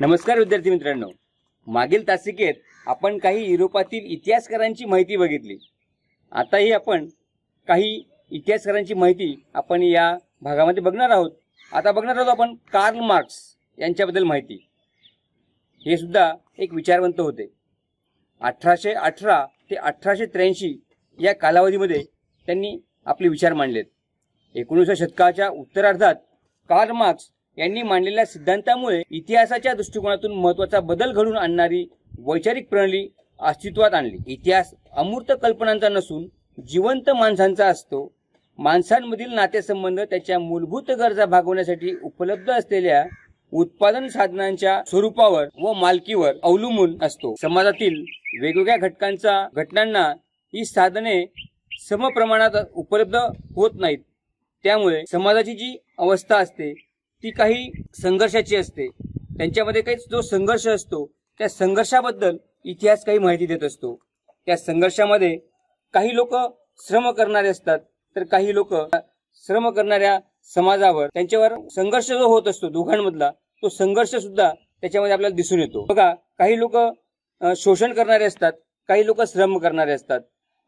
नमस्कार विद्यार्थी मित्रांनो मागील तासिकेत आपण काही युरोपातील इतिहासकारांची माहिती बघितली आताही आपण काही इतिहासकारांची माहिती आपण या भागामध्ये बघणार आहोत आता बघणार आहोत आपण कार्ल मार्क्स यांच्याबद्दल माहिती हे सुद्धा एक विचारवंत होते अठराशे अठरा ते अठराशे त्र्याऐंशी या कालावधीमध्ये त्यांनी आपले विचार मांडलेत एकोणीसव्या शतकाच्या उत्तरार्धात कार्ल मार्क्स यांनी मांडलेल्या सिद्धांतामुळे इतिहासाच्या दृष्टिकोनातून महत्वाचा बदल घडून आणणारी वैचारिक प्रणाली अस्तित्वात आणली इतिहास अमूर्त कल्पनांचा नसून जिवंत माणसांचा असतो माणसांमधील नातेसंबंध त्याच्या मूलभूत गरजा भागवण्यासाठी उपलब्ध असलेल्या उत्पादन साधनांच्या स्वरूपावर व मालकीवर अवलंबून असतो समाजातील वेगवेगळ्या घटकांचा घटनांना ही साधने समप्रमाणात उपलब्ध होत नाहीत त्यामुळे समाजाची जी अवस्था असते ती काही संघर्षाची असते त्यांच्यामध्ये काही जो संघर्ष असतो त्या संघर्षाबद्दल इतिहास काही माहिती देत असतो त्या संघर्षामध्ये काही लोक श्रम करणारे असतात तर काही लोक श्रम करणाऱ्या समाजावर त्यांच्यावर संघर्ष जो होत असतो दोघांमधला तो संघर्ष सुद्धा त्याच्यामध्ये आपल्याला दिसून येतो बघा काही लोक शोषण करणारे असतात काही लोक श्रम करणारे असतात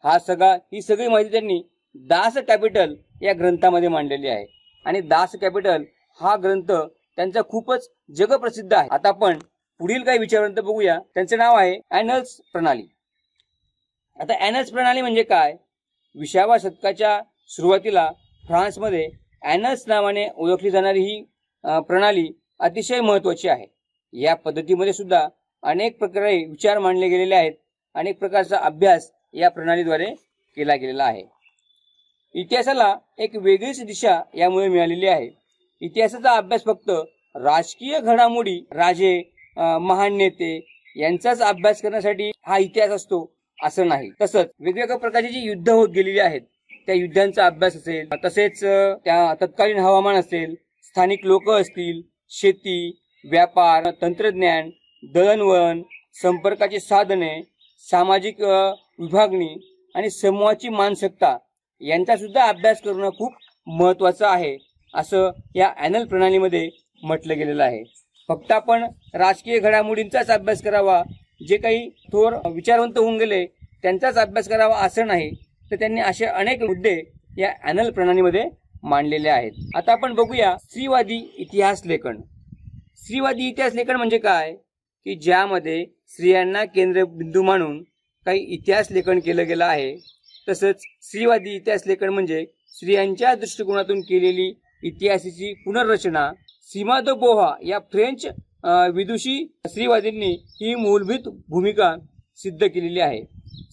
हा सगळा ही सगळी माहिती त्यांनी दास कॅपिटल या ग्रंथामध्ये मांडलेली आहे आणि दास कॅपिटल हा ग्रंथ त्यांचा खूपच जगप्रसिद्ध आहे आता आपण पुढील काही विचारवंत बघूया त्यांचे नाव आहे अॅनल्स प्रणाली आता अॅनल्स प्रणाली म्हणजे काय विसाव्या शतकाच्या सुरुवातीला फ्रान्समध्ये अॅनल्स नावाने ओळखली जाणारी ही प्रणाली अतिशय महत्वाची आहे या पद्धतीमध्ये सुद्धा अनेक प्रकारे विचार मांडले गेलेले आहेत अनेक प्रकारचा अभ्यास या प्रणालीद्वारे केला गेलेला आहे इतिहासाला एक वेगळीच दिशा यामुळे मिळालेली आहे इतिहासाचा अभ्यास फक्त राजकीय घडामोडी राजे महान नेते यांचाच अभ्यास करण्यासाठी हा इतिहास असतो असं नाही तसंच वेगवेगळ्या प्रकारची जी युद्ध होत गेलेली आहेत त्या युद्धांचा अभ्यास असेल तसेच त्या तत्कालीन हवामान असेल स्थानिक लोक असतील शेती व्यापार तंत्रज्ञान दळणवळण संपर्काची साधने सामाजिक विभागणी आणि समूहाची मानसिकता यांचा सुद्धा अभ्यास करणं खूप महत्वाचं आहे असं या अॅनल प्रणालीमध्ये म्हटलं गेलेलं आहे फक्त आपण राजकीय घडामोडींचाच अभ्यास करावा जे काही थोर विचारवंत होऊन गेले त्यांचाच अभ्यास करावा असं नाही तर त्यांनी असे अनेक मुद्दे या अॅनल प्रणालीमध्ये मांडलेले आहेत आता आपण बघूया स्त्रीवादी इतिहास लेखन स्त्रीवादी इतिहास लेखन म्हणजे काय की ज्यामध्ये स्त्रियांना केंद्रबिंदू मानून काही इतिहास लेखन केलं गेलं आहे तसंच स्त्रीवादी इतिहास लेखन म्हणजे स्त्रियांच्या दृष्टिकोनातून केलेली इतिहासाची पुनर्रचना सीमा द बोहा या फ्रेंच विदुषी स्त्रीवादींनी ही मूलभूत भूमिका सिद्ध केलेली आहे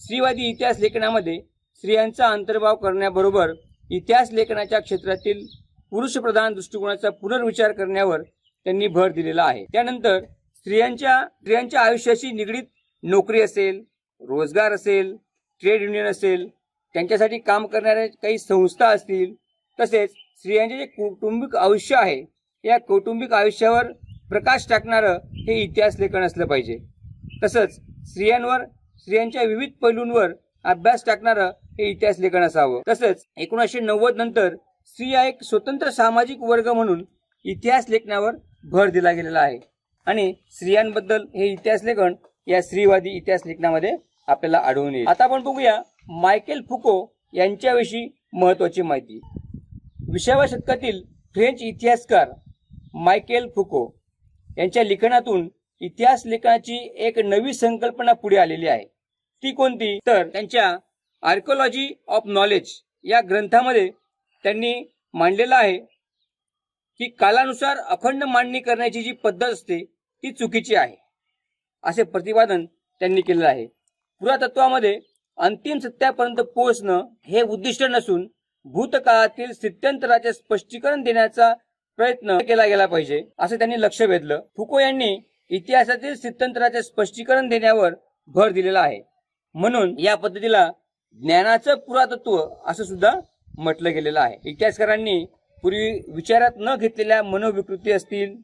स्त्रीवादी इतिहास लेखनामध्ये स्त्रियांचा अंतर्भाव करण्याबरोबर इतिहास लेखनाच्या क्षेत्रातील पुरुषप्रधान दृष्टिकोनाचा पुनर्विचार करण्यावर त्यांनी भर दिलेला आहे त्यानंतर स्त्रियांच्या स्त्रियांच्या आयुष्याशी निगडीत नोकरी असेल रोजगार असेल ट्रेड युनियन असेल त्यांच्यासाठी काम करणाऱ्या काही संस्था असतील तसेच स्त्रियांचे जे कौटुंबिक आयुष्य आहे या कौटुंबिक आयुष्यावर प्रकाश टाकणारं हे इतिहास लेखन असलं पाहिजे तसंच स्त्रियांवर स्त्रियांच्या विविध पैलूंवर अभ्यास टाकणारं हे इतिहास लेखन असावं तसंच एकोणीसशे नव्वद नंतर स्त्रिया एक स्वतंत्र सामाजिक वर्ग म्हणून इतिहास लेखनावर भर दिला गेलेला आहे आणि स्त्रियांबद्दल हे इतिहास लेखन या स्त्रीवादी इतिहास लेखनामध्ये आपल्याला आढळून येईल आता आपण बघूया मायकेल फुको यांच्याविषयी महत्वाची माहिती विसाव्या शतकातील फ्रेंच इतिहासकार मायकेल फुको यांच्या लिखाणातून इतिहास लेखनाची एक नवी संकल्पना पुढे आलेली आहे ती कोणती तर त्यांच्या आर्कोलॉजी ऑफ नॉलेज या ग्रंथामध्ये त्यांनी मांडलेलं आहे की कालानुसार अखंड मांडणी करण्याची जी पद्धत असते ती चुकीची आहे असे प्रतिपादन त्यांनी केलेलं आहे पुरातत्वामध्ये अंतिम सत्यापर्यंत पोहोचणं हे उद्दिष्ट नसून भूतकाळातील स्थित्यंतराचे स्पष्टीकरण देण्याचा प्रयत्न केला गेला पाहिजे असे त्यांनी लक्ष वेधलं फुको यांनी इतिहासातील स्थित्यंतराचे स्पष्टीकरण देण्यावर भर दिलेला आहे म्हणून या पद्धतीला ज्ञानाचं पुरातत्व असं सुद्धा म्हटलं गेलेलं आहे इतिहासकारांनी पूर्वी विचारात न घेतलेल्या मनोविकृती असतील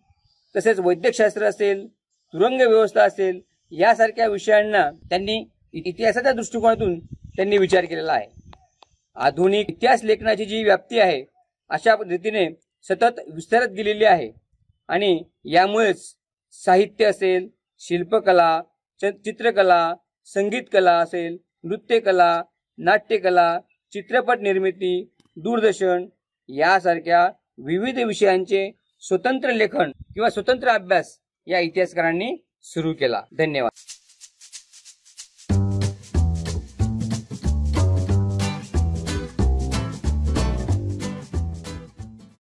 तसेच वैद्यकशास्त्र असेल तुरंग व्यवस्था असेल यासारख्या विषयांना त्यांनी इतिहासाच्या दृष्टिकोनातून त्यांनी विचार केलेला आहे आधुनिक इतिहास लेखनाची जी व्याप्ती आहे अशा पद्धतीने सतत विस्तारत गेलेली आहे आणि यामुळेच साहित्य असेल शिल्पकला चित्रकला संगीतकला असेल नृत्यकला नाट्यकला चित्रपट निर्मिती दूरदर्शन यासारख्या विविध विषयांचे स्वतंत्र लेखन किंवा स्वतंत्र अभ्यास या इतिहासकारांनी सुरू केला धन्यवाद